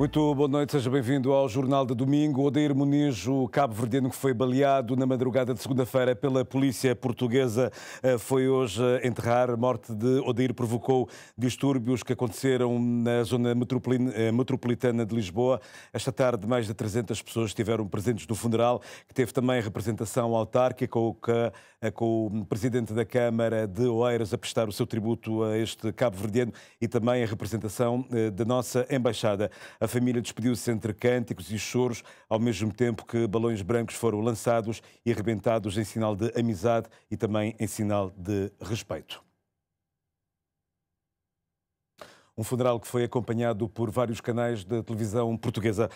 Muito boa noite, seja bem-vindo ao Jornal de Domingo. Odeir Muniz, o cabo-verdiano que foi baleado na madrugada de segunda-feira pela polícia portuguesa, eh, foi hoje enterrar. A morte de Odeir provocou distúrbios que aconteceram na zona eh, metropolitana de Lisboa. Esta tarde, mais de 300 pessoas estiveram presentes no funeral, que teve também representação autárquica, eh, com o presidente da Câmara de Oeiras a prestar o seu tributo a este cabo-verdiano e também a representação da nossa embaixada. A família despediu-se entre cânticos e choros, ao mesmo tempo que balões brancos foram lançados e arrebentados em sinal de amizade e também em sinal de respeito. Um funeral que foi acompanhado por vários canais da televisão portuguesa.